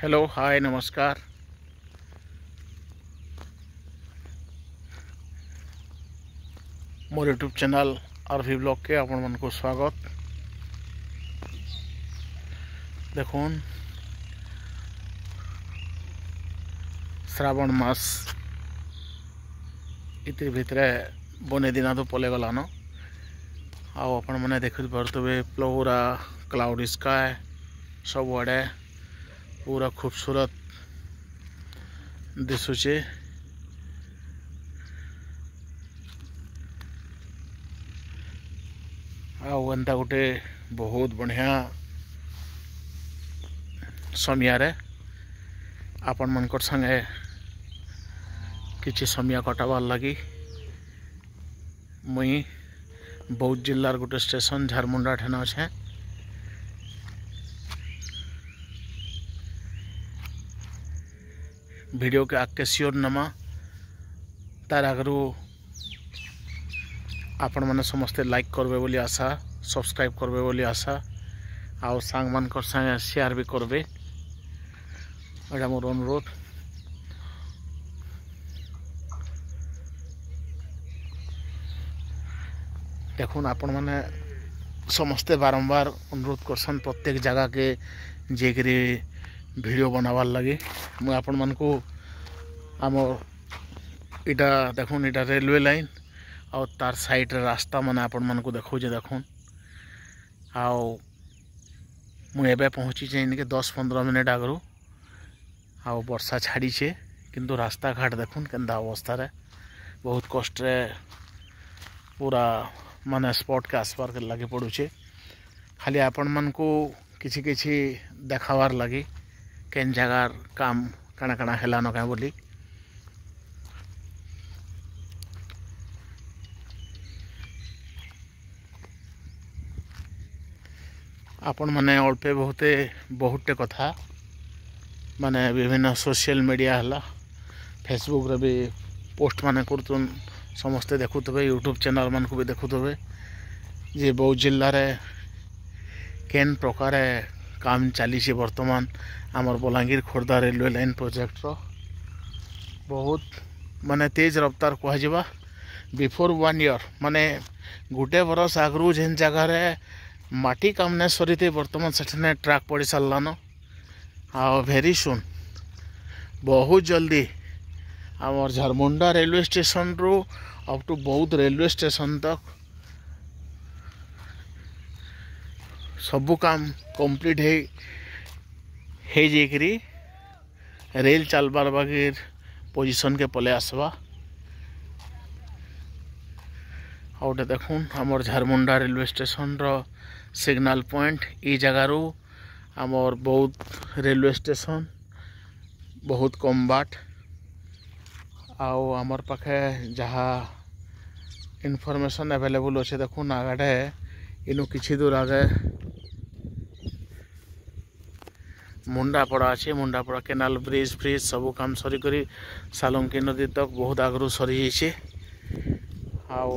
hello hi नमस्कार मोर YouTube channel भी ब्लॉग के आपण मन को स्वागत देख श्रावण मास इतिर भितर बने दिन तो पलै गलान आउ आपण मैंने देखु पारे क्लाउड स्काय सबुआड़े पूरा खूबसूरत दिसू से गोटे बहुत बढ़िया समय आपण मान संगे किसी समय कटाबार लगी मुई बौद्ध जिलार गोटे स्टेशन झारमुंडा ठेन अच्छे ভিডিওকে সিওর নেমা তার আগর আপন মানে সমস্তে লাইক করবে বলে আশা সবসক্রাইব করবে বলে আশা আও সাং মানকর সাথে শেয়ার বি করবে এটা মোর অনুরোধ দেখুন আপন মানে সমস্তে বারম্বার অনুরোধ করছেন প্রত্যেক জায়গাকে যেগিরি भिडियो बनाबार लगे मुझ आम इटा देख रेलवे लाइन आउ तार साइड रास्ता मैंने आपण मन को देखे देख आँची के दस पंद्रह मिनिट आगर आउ बर्षा छाड़े किंतु रास्ता घाट देखुन के अवस्था बहुत कष्ट पूरा माने स्पॉट के आसपार लगे पड़ू खाली आपण मन को किसी किसी देखार लगी କେନ୍ ଜାଗାର କାମ କାଣା କାଣା ହେଲାନ କାଁ ବୋଲି ଆପଣମାନେ ଅଳ୍ପେ ବହୁତେ ବହୁତଟେ କଥା ମାନେ ବିଭିନ୍ନ ସୋସିଆଲ ମିଡ଼ିଆ ହେଲା ଫେସବୁକ୍ରେ ବି ପୋଷ୍ଟମାନେ କରୁଛନ୍ ସମସ୍ତେ ଦେଖୁଥିବେ ୟୁଟ୍ୟୁବ୍ ଚ୍ୟାନେଲ୍ମାନଙ୍କୁ ବି ଦେଖୁଥିବେ ଯେ ବୌଦ୍ଧ ଜିଲ୍ଲାରେ କେନ୍ ପ୍ରକାରେ কাম চালিছে বর্তমান আমার বলাঙ্গীর খোর্ধা রেলওয়ে লাইন প্রোজেক্টর বহুত মানে তেজ রপ্তার কুহযা বিফোর ওয়ান ইয়র মানে গোটে বরষ আগর যেন জায়গার মাটি কাম না সরিতে বর্তমান সেখানে ট্রাক পড়ি সারলান ভেরি সুন বহু জলদি আমার ঝারমুন্ডা রেলওয়ে স্টেসন রু অপ টু বৌদ্ধ রেলওয়ে স্টেসন তক सब काम कम्प्लीट है रेल चल बार बागर पोजिशन के पल आसवा आउटे देख आम Jharmunda railway station signal point ई जगार आमर बहुत रेलवे स्टेशन बहुत कम बाट आउ आमर पाखे जहाँ इनफर्मेसन एवेलेबुल अच्छे देखू आगे इनु कि दूर आगे ମୁଣ୍ଡାପଡ଼ା ଅଛି ମୁଣ୍ଡାପଡ଼ା କେନାଲ ବ୍ରିଜ୍ ଫ୍ରିଜ୍ ସବୁ କାମ ସରିକରି ସାଲୁଙ୍କି ନଦୀ ତକ୍ ବହୁତ ଆଗରୁ ସରିଯାଇଛି ଆଉ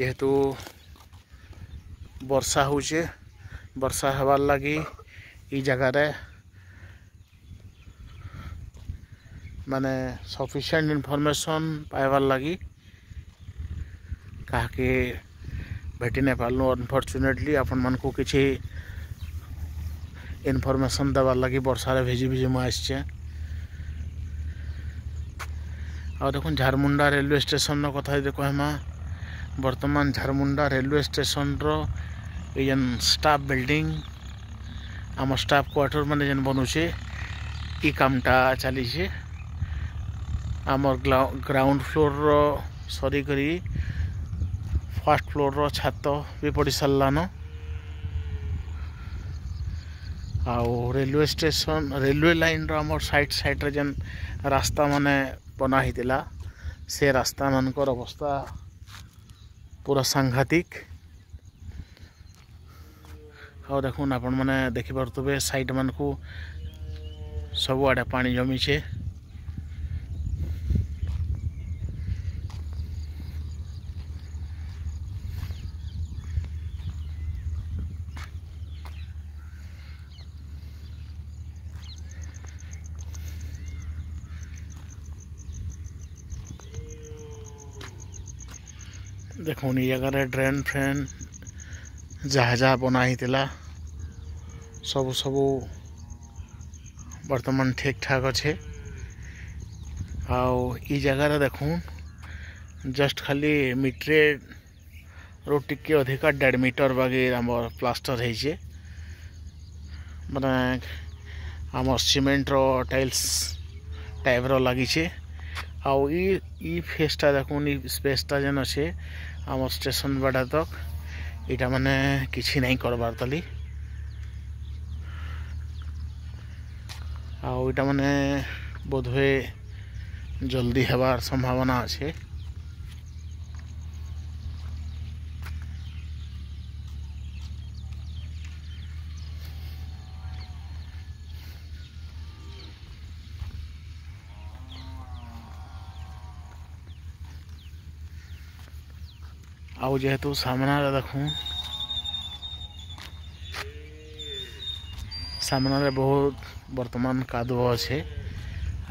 ଯେହେତୁ ବର୍ଷା ହେଉଛେ ବର୍ଷା ହେବାର୍ ଲାଗି ଇ ଜାଗାରେ ମାନେ ସଫିସିଏଣ୍ଟ ଇନଫର୍ମେସନ୍ ପାଇବାର୍ ଲାଗି କାହାକେ ଭେଟି ନାଇଁ ପାର୍ଲୁ ଅନଫର୍ଚୁନେଟଲି ଆପଣମାନଙ୍କୁ କିଛି ଇନଫର୍ମେସନ୍ ଦେବାର୍ ଲାଗି ବର୍ଷାରେ ଭିଜି ଭିଜି ମୁଁ ଆସିଛେ ଆଉ ଦେଖୁନ୍ ଝାରମୁଣ୍ଡା ରେଲୱେ ଷ୍ଟେସନ୍ର କଥା ଯଦି କହେମା ବର୍ତ୍ତମାନ ଝାରମୁଣ୍ଡା ରେଲୱେ ଷ୍ଟେସନ୍ର ଏଇ ଯେନ୍ ଷ୍ଟାଫ୍ ବିଲ୍ଡିଂ ଆମ ଷ୍ଟାଫ୍ କ୍ୱାର୍ଟର୍ ମାନେ ଯେନ୍ ବନୁଛେ ଇ କାମଟା ଚାଲିଛେ ଆମର ଗ୍ରାଉଣ୍ଡ ଫ୍ଲୋର୍ର ସରିକରି ଫାଷ୍ଟ ଫ୍ଲୋର୍ର ଛାତ ବି ପଡ଼ିସାରିଲାନ ଆଉ ରେଲୱେ ଷ୍ଟେସନ୍ ରେଲୱେ ଲାଇନ୍ର ଆମର ସାଇଡ଼୍ ସାଇଡ଼୍ରେ ଯେନ୍ ରାସ୍ତାମାନେ ବନା ହେଇଥିଲା ସେ ରାସ୍ତାମାନଙ୍କର ଅବସ୍ଥା ପୁରା ସାଂଘାତିକ ଆଉ ଦେଖୁନ୍ ଆପଣମାନେ ଦେଖିପାରୁଥିବେ ସାଇଡ଼୍ମାନଙ୍କୁ ସବୁଆଡ଼େ ପାଣି ଜମିଛେ ଦେଖୁନି ଜାଗାରେ ଡ୍ରେନ୍ ଫ୍ରେନ୍ ଯାହା ଯାହା ବନା ହେଇଥିଲା ସବୁ ସବୁ ବର୍ତ୍ତମାନ ଠିକ୍ ଠାକ୍ ଅଛେ ଆଉ ଇ ଜାଗାରେ ଦେଖୁନ୍ ଜଷ୍ଟ ଖାଲି ମିଟରେରୁ ଟିକେ ଅଧିକା ଦେଢ଼ ମିଟର ବାକି ଆମର ପ୍ଲାଷ୍ଟର ହେଇଛେ ମାନେ ଆମର ସିମେଣ୍ଟର ଟାଇଲ୍ସ ଟାଇପ୍ର ଲାଗିଛେ ଆଉ ଇ ଇ ଫେସ୍ଟା ଦେଖୁନ୍ ଇ ସ୍ପେସ୍ଟା ଯେନ୍ ଅଛେ ଆମର୍ ଷ୍ଟେସନ୍ ବାଡ଼ା ତକ୍ ଇଟା ମାନେ କିଛି ନାଇଁ କର୍ବାର୍ ତଲି ଆଉ ଇଟା ମାନେ ବୋଧହୁଏ ଜଲ୍ଦି ହେବାର ସମ୍ଭାବନା ଅଛେ और जो है तो सामना रखूँ सामना बहुत बर्तमान काद अच्छे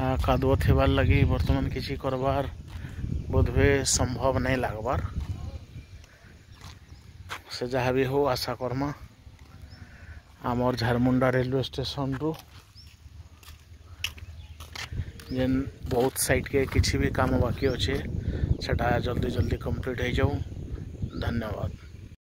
काद थे लगी बर्तमान किसी करवार बोध हुए संभव नहीं लगवार से जहाँ भी हो आशा कर्मा आमर झारमुंडा रेलवे स्टेशन रु जेन बहुत साइड के किसी भी काम बाकी अच्छे से जल्दी जल्दी कंप्लीट हो जाऊ धन्यवाद